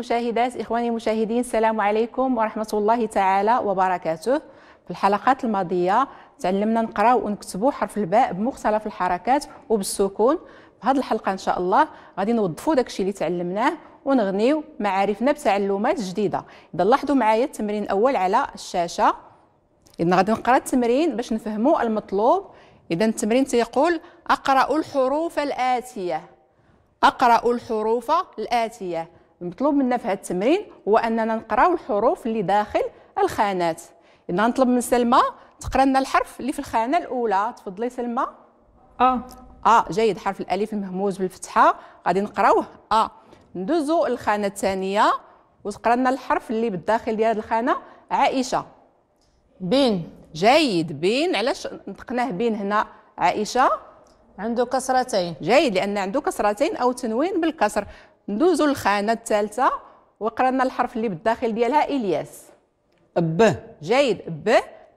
المشاهدات إخواني المشاهدين السلام عليكم ورحمة الله تعالى وبركاته في الحلقات الماضية تعلمنا نقراو ونكتبوا حرف الباء بمختلف الحركات وبالسكون في هذه الحلقة إن شاء الله غادي نوظفوا داكشي اللي تعلمناه ونغنيو معارفنا بتعلمات جديدة إذا لاحظوا معايا التمرين الأول على الشاشة إذا غادي نقرا التمرين باش نفهموا المطلوب إذا التمرين تيقول أقرأ الحروف الآتية أقرأ الحروف الآتية المطلوب منا في هذا التمرين هو اننا نقراو الحروف اللي داخل الخانات اذا نطلب من سلمى تقرا لنا الحرف اللي في الخانه الاولى تفضلي سلمى اه اه جيد حرف الالف المهموز بالفتحه غادي نقراوه اه ندوزو الخانه الثانيه وتقرا لنا الحرف اللي بالداخل ديال الخانه عائشه بين جيد بين علاش نطقناه بين هنا عائشه عنده كسرتين جيد لان عنده كسرتين او تنوين بالكسر ندوزو للخانه الثالثه وقرانا الحرف اللي بالداخل ديالها الياس ب جيد ب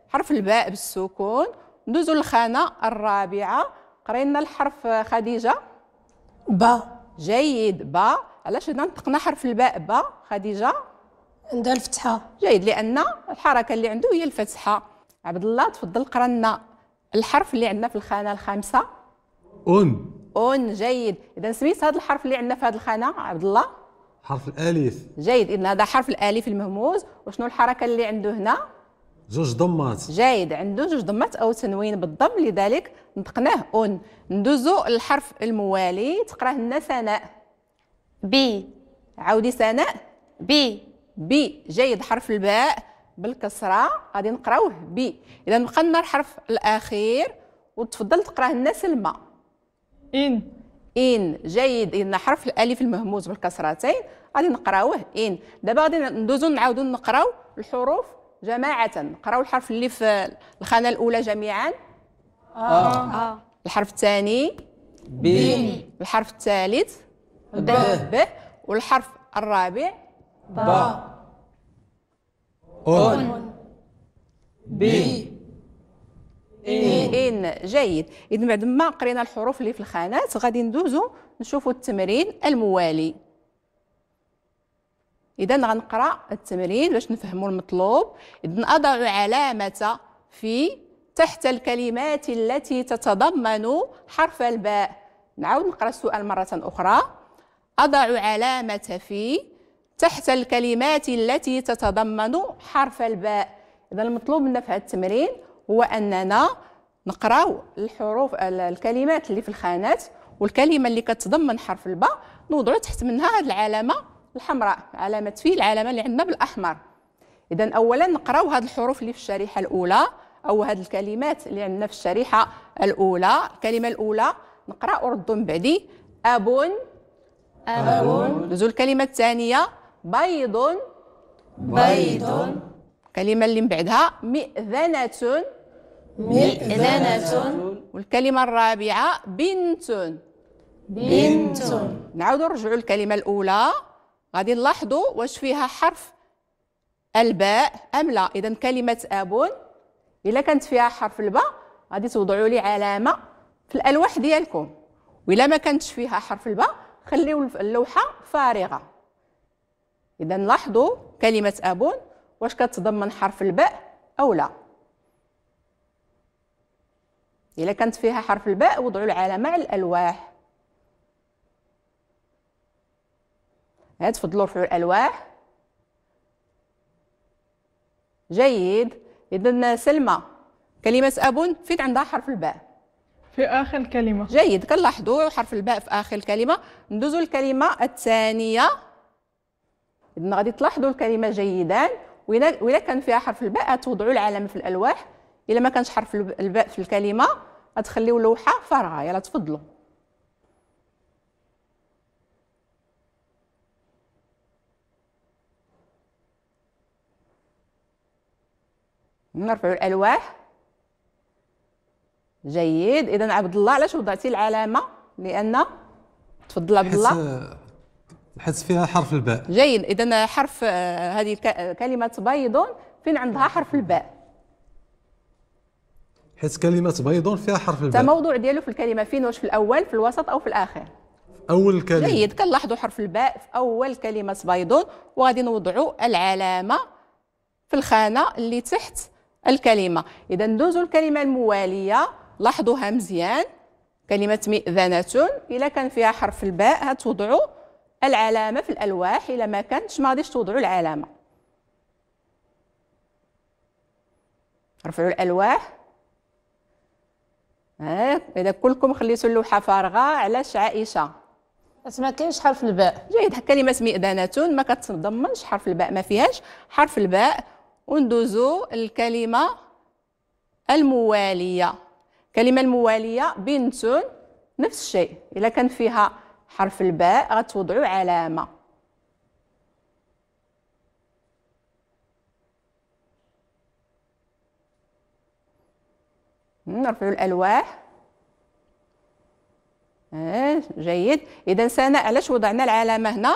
حرف الباء بالسكون ندوزو للخانه الرابعه قرينا الحرف خديجه ب جيد ب علاش هنا نطقنا حرف الباء ب خديجه عندها الفتحه جيد لان الحركه اللي عنده هي الفتحه عبد الله تفضل قرانا الحرف اللي عندنا في الخانه الخامسه اون اون جيد اذا سميت هذا الحرف اللي عندنا في هذه الخانه عبد الله حرف الالف جيد اذا هذا حرف الالف المهموز وشنو الحركه اللي عنده هنا جوج ضمات جيد عنده جوج ضمات او تنوين بالضم لذلك نطقناه اون ندوزو الحرف الموالي تقراه لنا سناء بي عاودي سناء بي بي جيد حرف الباء بالكسره غادي نقراوه بي اذا بقى لنا الحرف الاخير وتفضل تقراه لنا سلمى إن إن جيد إن حرف الألف المهموز بالكسرتين غادي نقراوه إن دابا غادي ندوزو نعاودو نقراو الحروف جماعة نقراو الحرف اللي في الخانة الأولى جميعا آه. آه. الحرف الثاني ب الحرف الثالث ب ب والحرف الرابع با أون ب إن. إيه، إيه، ان جيد اذا بعد ما قرينا الحروف اللي في الخانات غادي ندوزو نشوفوا التمرين الموالي اذا غنقرا التمرين باش نفهموا المطلوب اذا اضع علامه في تحت الكلمات التي تتضمن حرف الباء نعاود نقرا السؤال مره اخرى اضع علامه في تحت الكلمات التي تتضمن حرف الباء اذا المطلوب منا في هذا التمرين هو اننا نقراو الحروف الكلمات اللي في الخانات والكلمه اللي كتضمن حرف الباء نوضعو تحت منها هذه العلامه الحمراء علامه في العلامه اللي عندنا بالاحمر اذا اولا نقراو هذه الحروف اللي في الشريحه الاولى او هذه الكلمات اللي عندنا في الشريحه الاولى الكلمه الاولى نقرا ردو من بعدي اب ابون نزول الكلمه الثانيه بيض بيض الكلمه اللي من بعدها مئذنه مئذنة والكلمة الرابعة بنت بنت نعاودوا نرجعوا الكلمة الأولى غادي نلاحظوا واش فيها حرف الباء أم لا إذا كلمة أب إلا كانت فيها حرف الباء غادي توضعوا لي علامة في الألواح ديالكم وإلا ما كانتش فيها حرف الباء خليو اللوحة فارغة إذا لاحظوا كلمة أب واش كتضمن حرف الباء أو لا الا كانت فيها حرف الباء وضعوا العلامه على الالواح تفضلوا رفعوا الالواح جيد اذا سلمى كلمه أبون فين عندها حرف الباء في اخر الكلمه جيد كنلاحظوا حرف الباء في اخر الكلمه ندوزوا الكلمه الثانيه اذا غادي تلاحظوا الكلمه جيدا وإلا كان فيها حرف الباء توضعوا العلامه في الالواح الا ما كانش حرف الباء في الكلمه غتخليو لوحه فارغه يلا تفضلوا نرفعوا الالواح جيد اذا عبد الله علاش وضعتي العلامه لان تفضل عبد الله حيت فيها حرف الباء جيد اذا حرف آه، هذه كلمه بيض فين عندها حرف الباء حيت كلمه بيض فيها حرف الباء الموضوع ديالو في الكلمه فين واش في الاول في الوسط او في الاخر اول كلمه جيد كنلاحظوا حرف الباء في اول كلمه بيضون وغادي نوضعوا العلامه في الخانه اللي تحت الكلمه اذا ندوزوا الكلمه المواليه لاحظوها مزيان كلمه مئذنه الا كان فيها حرف الباء هتوضعوا العلامه في الالواح الا ما كانتش ما غاديش توضعوا العلامه رفعوا الالواح هاك إيه؟ اذا كلكم خليتوا اللوحه فارغه علاش عائشه بس ما كاينش حرف الباء جيد كلمه مئذنه ما كتضمنش حرف الباء ما فيهاش حرف الباء وندوزو الكلمه المواليه الكلمه المواليه بنت نفس الشيء الا كان فيها حرف الباء غتوضعوا علامه نرفعوا الالواح اه جيد اذا سناء علاش وضعنا العلامه هنا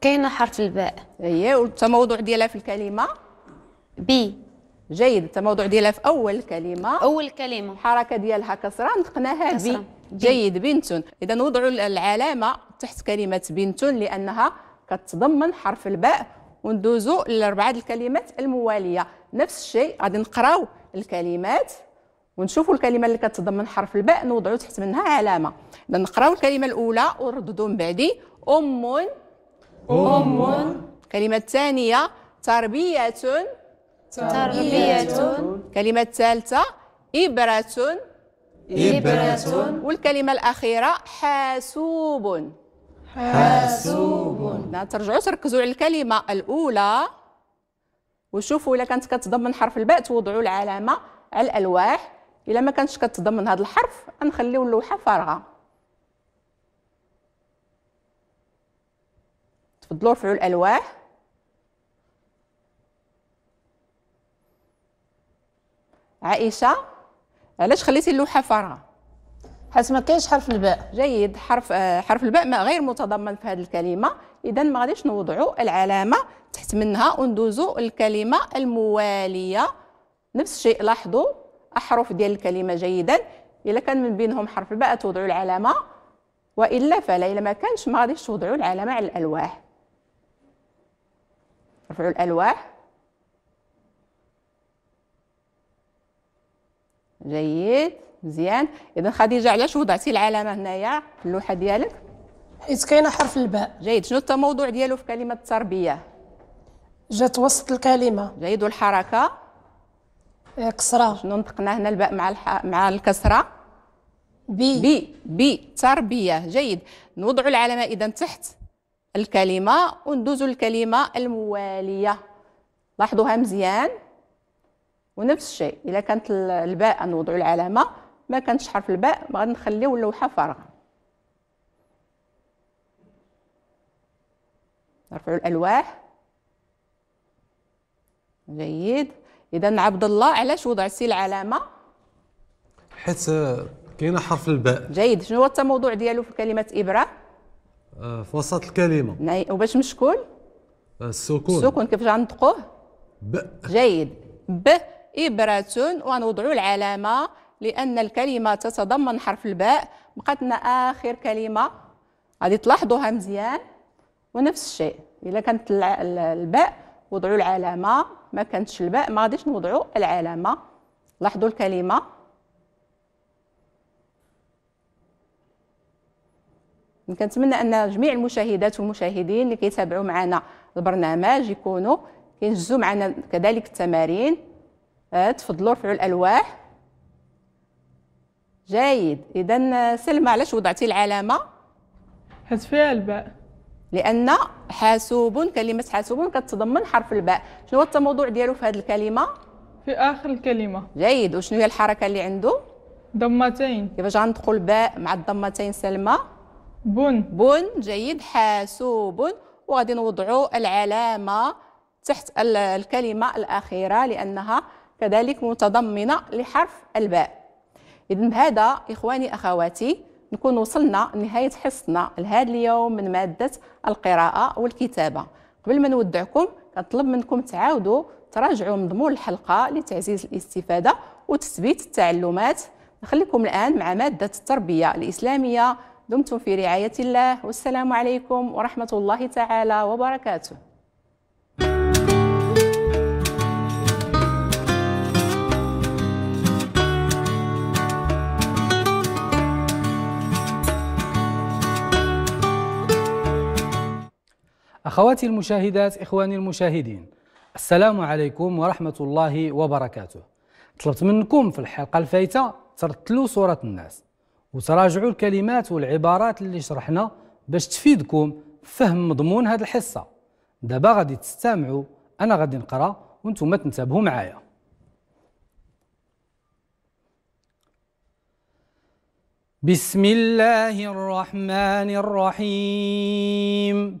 كاينه حرف الباء هي إيه، والتموضع ديالها في الكلمه بي جيد التموضع ديالها في اول كلمه اول كلمه الحركه ديالها كسره نطقناها بي جيد بنت اذا وضعوا العلامه تحت كلمه بنت لانها كتضمن حرف الباء وندوزو لاربعه الكلمات المواليه نفس الشيء غادي نقراو الكلمات ونشوفوا الكلمه اللي كتضمن حرف الباء نوضعوا تحت منها علامه اذا نقراو الكلمه الاولى ورددوا من بعدي ام ام الكلمه الثانيه تربيه تربيه الكلمه الثالثه ابره إبرة والكلمة الأخيرة حاسوب حاسوب ترجعوا تركزوا على الكلمة الأولى وشوفوا الا كانت كتضمن حرف الباء توضعوا العلامه على الالواح الا ما كانتش كتضمن هذا الحرف نخليو اللوحه فارغه تفضلوا رفعوا الالواح عائشه علاش خليتي اللوحه فارغه حيث ما كاينش حرف الباء جيد حرف آه، حرف الباء ما غير متضمن في هذه الكلمه اذا ما غاديش نوضعوا العلامه تحت منها وندوزوا الكلمه المواليه نفس الشيء لاحظوا احرف ديال الكلمه جيدا الا كان من بينهم حرف الباء توضعوا العلامه والا فلا الا ما كانش ما غاديش توضعوا العلامه على الالواح رفعوا الالواح جيد مزيان اذا خديجه علاش وضعتي العلامه هنايا في اللوحه ديالك حيت كاينه حرف الباء جيد شنو التموضوع ديالو في كلمه تربيه جات وسط الكلمه جيد والحركه آه، كسره شنو نطقنا هنا الباء مع الح... مع الكسره بي بي بي تربيه جيد نوضع العلامه اذا تحت الكلمه وندوزوا الكلمه المواليه لاحظوها مزيان ونفس الشيء اذا كانت الباء نوضع العلامه ما كانتش حرف الباء غادي نخليو اللوحه فارغه نرفعوا الالواح جيد اذا عبد الله علاش وضعتي العلامه حيت كاينه حرف الباء جيد شنو هو التموضوع ديالو في كلمه ابره آه في وسط الكلمه وباش مشكول آه السكون السكون كيفاش غنطقوه ب جيد ب ابره وغنوضعوا العلامه لأن الكلمة تتضمن حرف الباء لنا آخر كلمة غادي تلاحظوها مزيان ونفس الشيء إلا كانت الباء وضعوا العلامة ما كانتش الباء ما غاديش نوضعوا العلامة لاحظوا الكلمة كنتمنى ان جميع المشاهدات والمشاهدين اللي كيتابعوا معنا البرنامج يكونوا كينجزوا معنا كذلك التمارين آه، تفضلوا رفعوا الالواح جيد اذا سلمى علاش وضعتي العلامه حيت فيها الباء لان حاسوب كلمه حاسوب كتضمن حرف الباء شنو هو التموضوع ديالو في هذه الكلمه في اخر الكلمه جيد وشنو هي الحركه اللي عنده ضمتين كيفاش غندخل باء مع الضمتين سلمى بن بن جيد حاسوب وغادي نوضعوا العلامه تحت الكلمه الاخيره لانها كذلك متضمنه لحرف الباء اذا بهذا اخواني اخواتي نكون وصلنا لنهايه حصتنا لهذا اليوم من ماده القراءه والكتابه قبل ما نودعكم كنطلب منكم تعاودوا تراجعوا مضمون الحلقه لتعزيز الاستفاده وتثبيت التعلمات نخليكم الان مع ماده التربيه الاسلاميه دمتم في رعايه الله والسلام عليكم ورحمه الله تعالى وبركاته أخواتي المشاهدات إخواني المشاهدين السلام عليكم ورحمة الله وبركاته طلبت منكم في الحلقة الفايتة ترتلوا صورة الناس وتراجعوا الكلمات والعبارات اللي شرحنا باش تفيدكم فهم مضمون هذه الحصة دابا غادي تستمعوا أنا غادي نقرأ وانتم تنتبهوا معايا بسم الله الرحمن الرحيم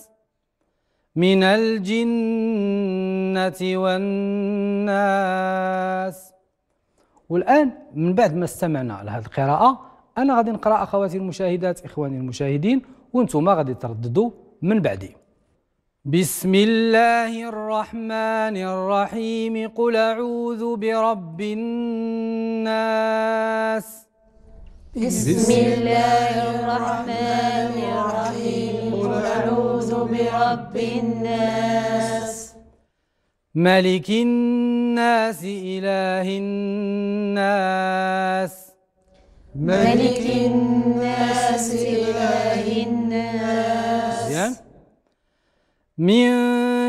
من الجنة والناس والآن من بعد ما استمعنا لهذه القراءة أنا غادي نقرأ أخواتي المشاهدات إخواني المشاهدين وانتم غادي ترددوا من بعدي بسم الله الرحمن الرحيم قل أعوذ برب الناس بسم الله الرحمن الرحيم رب الناس ملك الناس إله الناس ملك الناس إله الناس من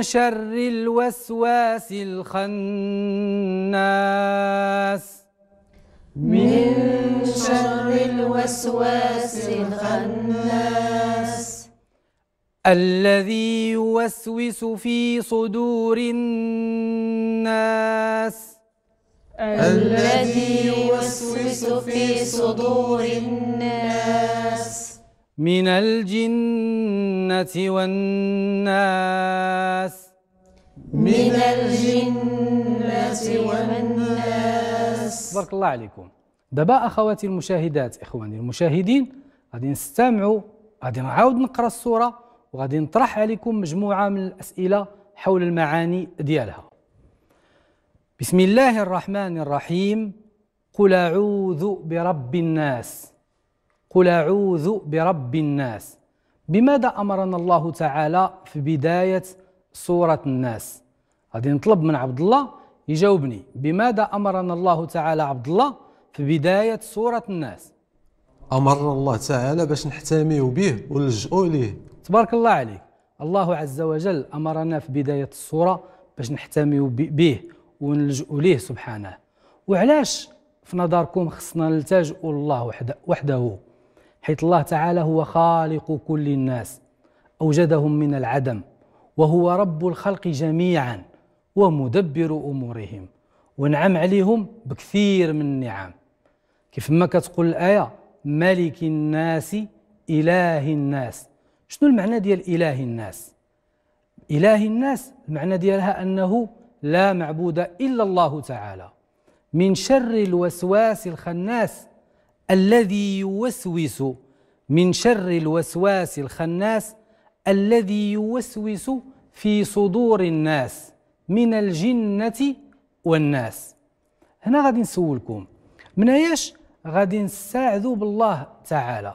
شر الوسواس الخناس من شر الوسواس الخناس الذي يوسوس في صدور الناس الذي يوسوس في صدور الناس من الجنة والناس من الجنة والناس بارك الله عليكم دابا أخواتي المشاهدات إخواني المشاهدين غادي نستمعوا غادي نعاود نقرا الصورة وغادي نطرح عليكم مجموعة من الأسئلة حول المعاني ديالها بسم الله الرحمن الرحيم قل أعوذ برب الناس قل أعوذ برب الناس بماذا أمرنا الله تعالى في بداية سورة الناس غادي نطلب من عبد الله يجاوبني بماذا أمرنا الله تعالى عبد الله في بداية سورة الناس أمرنا الله تعالى باش نحتميو به ونلجؤوا إليه تبارك الله عليك الله عز وجل أمرنا في بداية الصورة باش نحتميو به ونلجؤ ليه سبحانه وعلاش في نظركم خصنا نلتجئوا الله وحده حيث الله تعالى هو خالق كل الناس أوجدهم من العدم وهو رب الخلق جميعا ومدبر أمورهم ونعم عليهم بكثير من النعم كيف ما كتقول الآية ملك الناس إله الناس شنو المعنى ديال إله الناس إله الناس المعنى ديالها أنه لا معبود إلا الله تعالى من شر الوسواس الخناس الذي يوسوس من شر الوسواس الخناس الذي يوسوس في صدور الناس من الجنة والناس هنا غادي نسولكم من أيش غادي نستعذوا بالله تعالى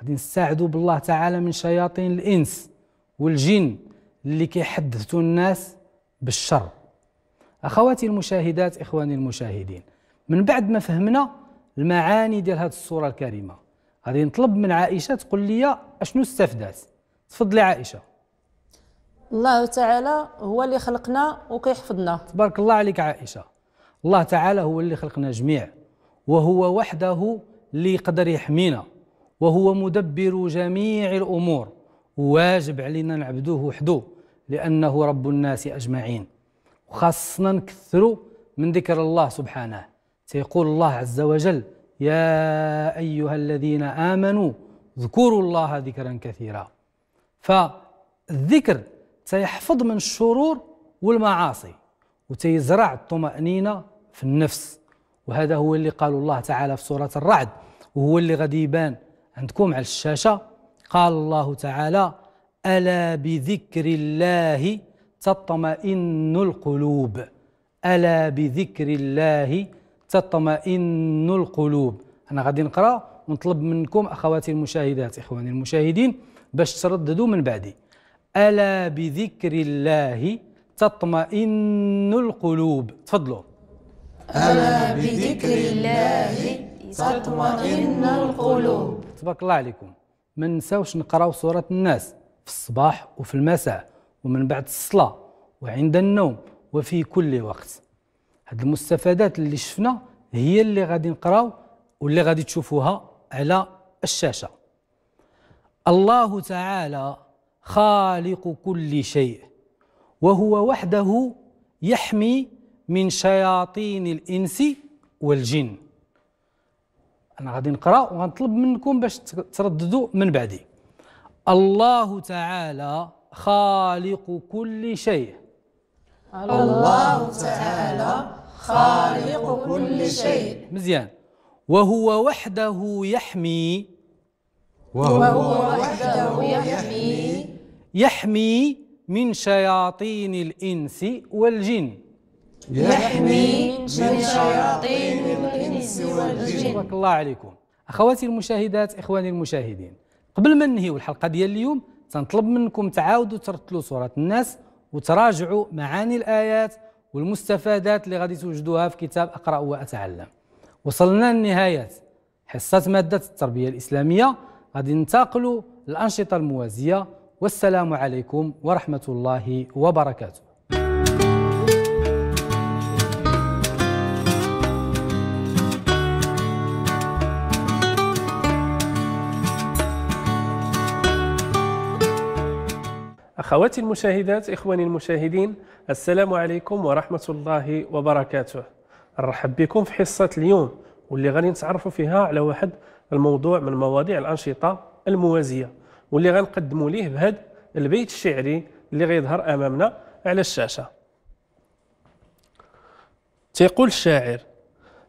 غادي نستعذوا بالله تعالى من شياطين الانس والجن اللي كيحدثوا الناس بالشر اخواتي المشاهدات اخواني المشاهدين من بعد ما فهمنا المعاني ديال هذه السوره الكريمه غادي نطلب من عائشه تقول لي اشنو استفدات تفضلي عائشه الله تعالى هو اللي خلقنا وكيحفظنا تبارك الله عليك عائشه الله تعالى هو اللي خلقنا جميع وهو وحده اللي يقدر يحمينا وهو مدبر جميع الأمور واجب علينا نعبدوه وحده لأنه رب الناس أجمعين وخاصنا نكثروا من ذكر الله سبحانه سيقول الله عز وجل يا أيها الذين آمنوا اذكروا الله ذكرا كثيرا فالذكر سيحفظ من الشرور والمعاصي وتيزرع الطمأنينة في النفس وهذا هو اللي قال الله تعالى في سورة الرعد وهو اللي غادي يبان عندكم على الشاشة قال الله تعالى ألا بذكر الله تطمئن القلوب ألا بذكر الله تطمئن القلوب أنا غادي نقرأ ونطلب منكم أخواتي المشاهدات إخواني المشاهدين باش ترددوا من بعدي ألا بذكر الله تطمئن القلوب تفضلوا ألا بذكر الله تطمئن القلوب تبارك الله عليكم ما نساوش نقراو سوره الناس في الصباح وفي المساء ومن بعد الصلاه وعند النوم وفي كل وقت هاد المستفادات اللي شفنا هي اللي غادي نقراو واللي غادي تشوفوها على الشاشه الله تعالى خالق كل شيء وهو وحده يحمي من شياطين الانس والجن انا غادي نقرا وغنطلب منكم باش ترددوا من بعدي الله تعالى خالق كل شيء الله تعالى خالق كل شيء مزيان وهو وحده يحمي وهو, وهو وحده يحمي يحمي من شياطين الإنس والجن يحمي من شياطين الإنس والجن تبارك الله عليكم أخواتي المشاهدات إخواني المشاهدين قبل ما ننهيو الحلقة ديال اليوم تنطلب منكم تعاودوا ترتلوا صورة الناس وتراجعوا معاني الآيات والمستفادات اللي غادي توجدوها في كتاب أقرأ وأتعلم وصلنا لنهاية حصة مادة التربية الإسلامية غادي ننتقلوا للأنشطة الموازية والسلام عليكم ورحمة الله وبركاته أخواتي المشاهدات إخواني المشاهدين السلام عليكم ورحمة الله وبركاته نرحب بكم في حصة اليوم واللي غادي نتعرفوا فيها على واحد الموضوع من مواضيع الأنشطة الموازية واللي غنقدموا ليه بهذا البيت الشعري اللي غيظهر أمامنا على الشاشة تيقول الشاعر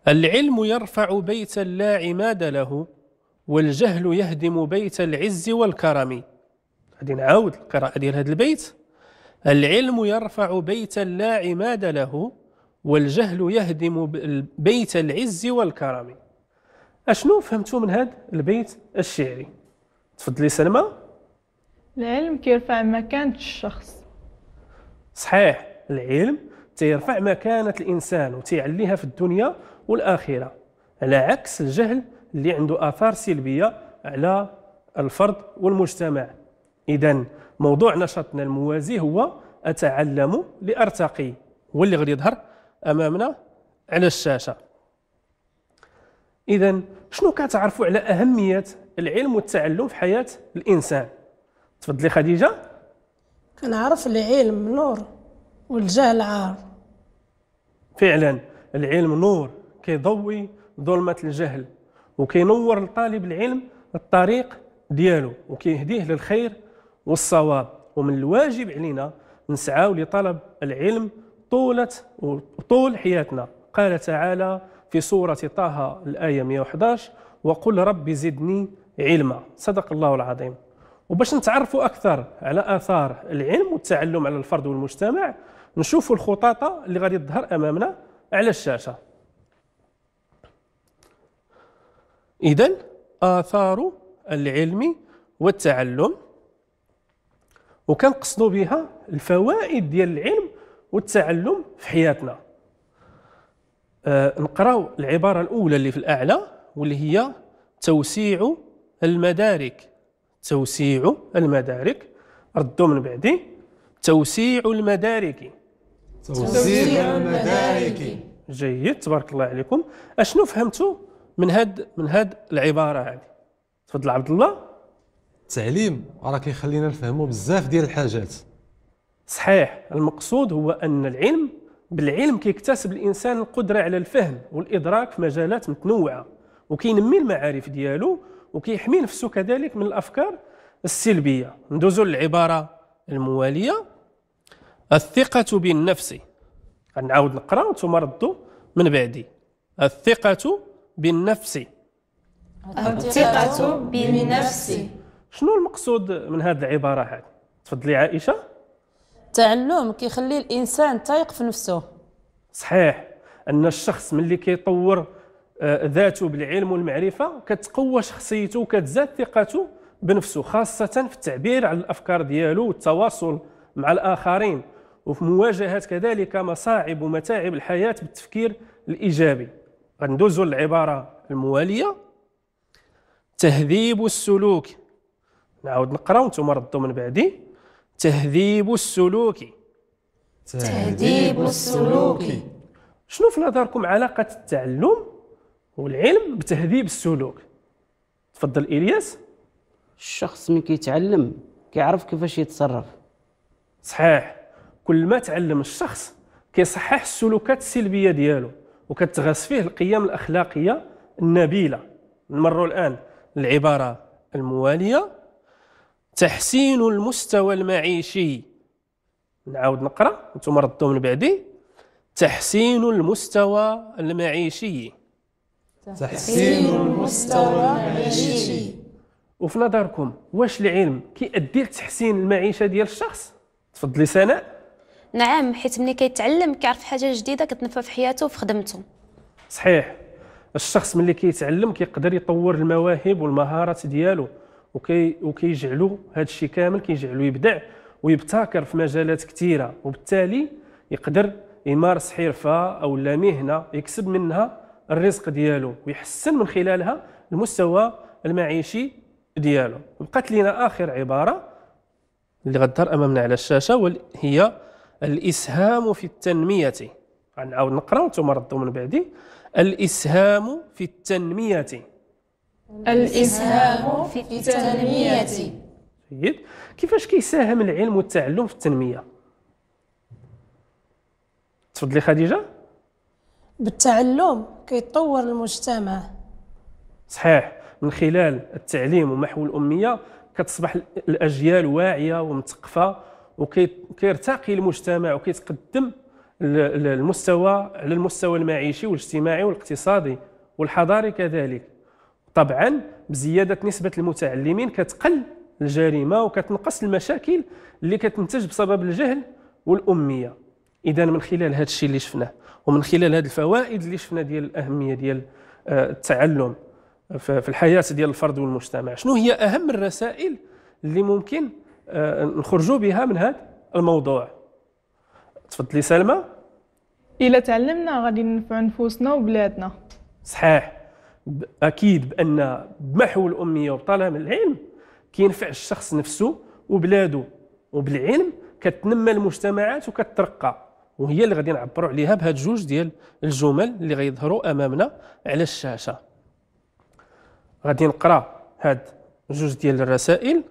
العلم يرفع بيتا لا عماد له والجهل يهدم بيت العز والكرم غادي نعاود القراءة ديال هذا البيت العلم يرفع بيتا لا عماد له والجهل يهدم بيت العز والكرم أشنو فهمتوا من هذا البيت الشعري تفضلي سلمى العلم كيرفع مكانة الشخص صحيح العلم تيرفع مكانة الإنسان وتيعليها في الدنيا والآخرة على عكس الجهل اللي عنده آثار سلبية على الفرد والمجتمع إذا موضوع نشاطنا الموازي هو أتعلم لأرتقي هو اللي غادي يظهر أمامنا على الشاشة إذا شنو كتعرفوا على أهمية العلم والتعلم في حياة الإنسان تفضلي خديجة كنعرف العلم نور والجهل عار فعلا العلم نور كيضوي ظلمة الجهل وكينور لطالب العلم الطريق ديالو وكيهديه للخير والصواب ومن الواجب علينا نسعاو لطلب العلم طولة طول حياتنا قال تعالى في سورة طه الآية 111 وقل رب زدني علما صدق الله العظيم وباش نتعرفوا أكثر على آثار العلم والتعلم على الفرد والمجتمع نشوفوا الخطاطة اللي غادي تظهر أمامنا على الشاشة إذا آثار العلم والتعلم وكنقصدوا بها الفوائد ديال العلم والتعلم في حياتنا أه نقراو العباره الاولى اللي في الاعلى واللي هي توسيع المدارك توسيع المدارك ردوا من بعدي توسيع المدارك توسيع المدارك جيد تبارك الله عليكم اشنو فهمتوا من هاد من هاد العباره هذه تفضل عبد الله التعليم راه كيخلينا نفهموا بزاف ديال الحاجات صحيح المقصود هو ان العلم بالعلم كيكتسب الانسان القدره على الفهم والادراك في مجالات متنوعه وكينمي المعارف ديالو وكيحمي نفسه كذلك من الافكار السلبيه ندوزو للعباره المواليه الثقه بالنفس غنعاود نقرا ثم ردوا من بعدي الثقه بالنفس الثقه بالنفس شنو المقصود من هذه العباره هذه تفضلي عائشه التعلم كيخلي الانسان تايق في نفسه صحيح ان الشخص ملي كيطور آه، ذاته بالعلم والمعرفه كتقوى شخصيته وكتزاد ثقته بنفسه خاصه في التعبير عن الافكار ديالو والتواصل مع الاخرين وفي مواجهه كذلك مصاعب ومتاعب الحياه بالتفكير الايجابي غندوزو للعباره المواليه تهذيب السلوك نعاود نقرا وانتم ردوا من بعدي تهذيب السلوك تهذيب السلوك شنو في نظركم علاقة التعلم والعلم بتهذيب السلوك تفضل إلياس الشخص من كيتعلم كيعرف كيفاش يتصرف صحيح كل ما تعلم الشخص كيصحح السلوكات السلبية ديالو وكتغاس فيه القيم الأخلاقية النبيلة نمروا الآن للعبارة الموالية تحسين المستوى المعيشي نعاود نقرا انتم ردوا من بعدي تحسين المستوى المعيشي تحسين المستوى المعيشي وفي نظركم واش العلم كيؤدي لتحسين المعيشه ديال الشخص تفضلي سناء نعم حيت ملي كيتعلم كيعرف حاجه جديده كتنفع في حياته وفي خدمته صحيح الشخص ملي كيتعلم كيقدر يطور المواهب والمهارات ديالو وكي وكيجعلوا هذا الشيء كامل كيجعلوا يبدع ويبتكر في مجالات كثيره وبالتالي يقدر يمارس حرفه او لا مهنه يكسب منها الرزق ديالو ويحسن من خلالها المستوى المعيشي ديالو بقات لنا اخر عباره اللي غدار امامنا على الشاشه وهي الاسهام في التنميه غنعاود نقرا ثم ردوا من بعدي الاسهام في التنميه الإسهام في التنمية جيد كيفاش كيساهم العلم والتعلم في التنمية تفضلي خديجة بالتعلم كيتطور المجتمع صحيح من خلال التعليم ومحو الأمية كتصبح الأجيال واعية ومثقفة وكيرتقي المجتمع وكيتقدم المستوى على المستوى المعيشي والاجتماعي والاقتصادي والحضاري كذلك طبعا بزياده نسبه المتعلمين كتقل الجريمه وكتنقص المشاكل اللي كتنتج بسبب الجهل والاميه اذا من خلال هذا الشيء اللي شفناه ومن خلال هذه الفوائد اللي شفنا ديال الاهميه ديال آه، التعلم آه، في الحياه ديال الفرد والمجتمع شنو هي اهم الرسائل اللي ممكن آه، نخرجوا بها من هذا الموضوع تفضلي سلمى الا تعلمنا غادي ننفع نفوسنا وبلادنا صحيح اكيد بان بمحو الاميه وبطلب العلم كينفع الشخص نفسه وبلاده وبالعلم كتنمى المجتمعات وكترقى وهي اللي غادي نعبروا عليها بهاد جوج ديال الجمل اللي غيظهروا امامنا على الشاشه غادي نقرا هاد جوج ديال الرسائل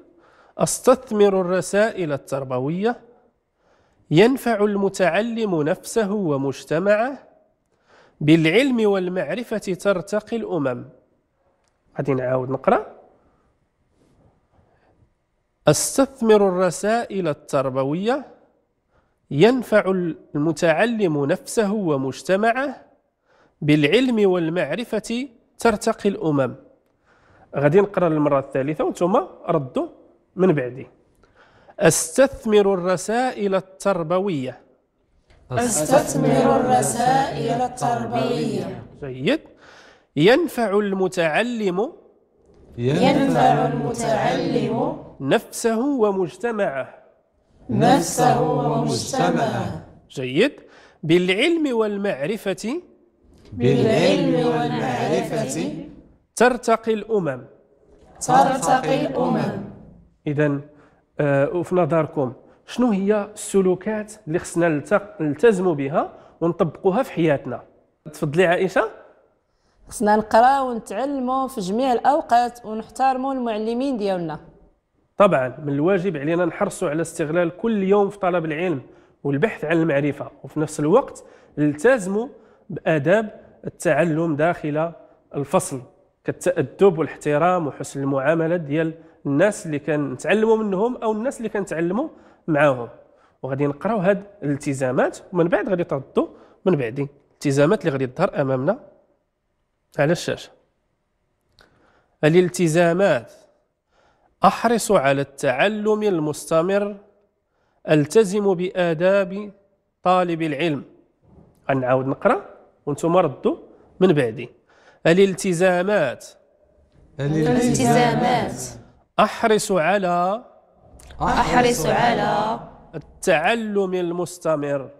استثمر الرسائل التربويه ينفع المتعلم نفسه ومجتمعه بالعلم والمعرفة ترتقي الأمم غادي نعاود نقرأ استثمر الرسائل التربوية ينفع المتعلم نفسه ومجتمعه بالعلم والمعرفة ترتقي الأمم غادي نقرأ المرة الثالثة وانتم ردوا من بعدي استثمر الرسائل التربويه أستثمر الرسائل التربوية جيد ينفع المتعلم ينفع المتعلم نفسه ومجتمعه نفسه ومجتمعه جيد بالعلم والمعرفة بالعلم والمعرفة ترتقي الأمم ترتقي الأمم إذا آه، وفي في نظركم شنو هي السلوكات اللي خصنا نلتزموا بها ونطبقوها في حياتنا تفضلي عائشه خصنا نقرا ونتعلموا في جميع الاوقات ونحترموا المعلمين ديالنا طبعا من الواجب علينا نحرصوا على استغلال كل يوم في طلب العلم والبحث عن المعرفه وفي نفس الوقت نلتزموا باداب التعلم داخل الفصل كالتادب والاحترام وحسن المعامله ديال الناس اللي كنتعلموا منهم او الناس اللي كنتعلموا معاهم وغادي نقراو هاد الالتزامات ومن بعد غادي تردوا من بعدي الالتزامات اللي غادي تظهر امامنا على الشاشه الالتزامات احرص على التعلم المستمر التزم باداب طالب العلم غنعاود نقرا وانتم ردوا من بعدي الالتزامات الالتزامات احرص على أحرص على التعلم المستمر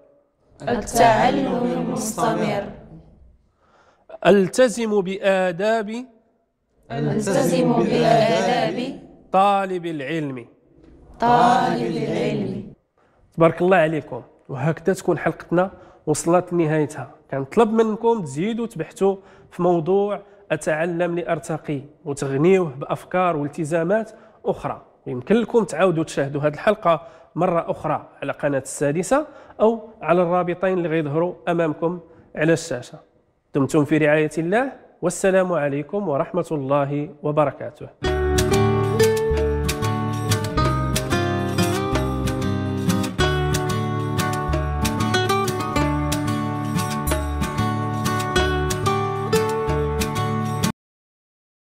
التعلم المستمر ألتزم بآداب ألتزم بآداب طالب العلم طالب العلم تبارك الله عليكم وهكذا تكون حلقتنا وصلت لنهايتها كنطلب منكم تزيدوا تبحثوا في موضوع أتعلم لأرتقي وتغنيوه بأفكار والتزامات أخرى يمكن لكم تعاودوا تشاهدوا هذه الحلقه مره اخرى على قناه السادسه او على الرابطين اللي غيظهروا امامكم على الشاشه دمتم في رعايه الله والسلام عليكم ورحمه الله وبركاته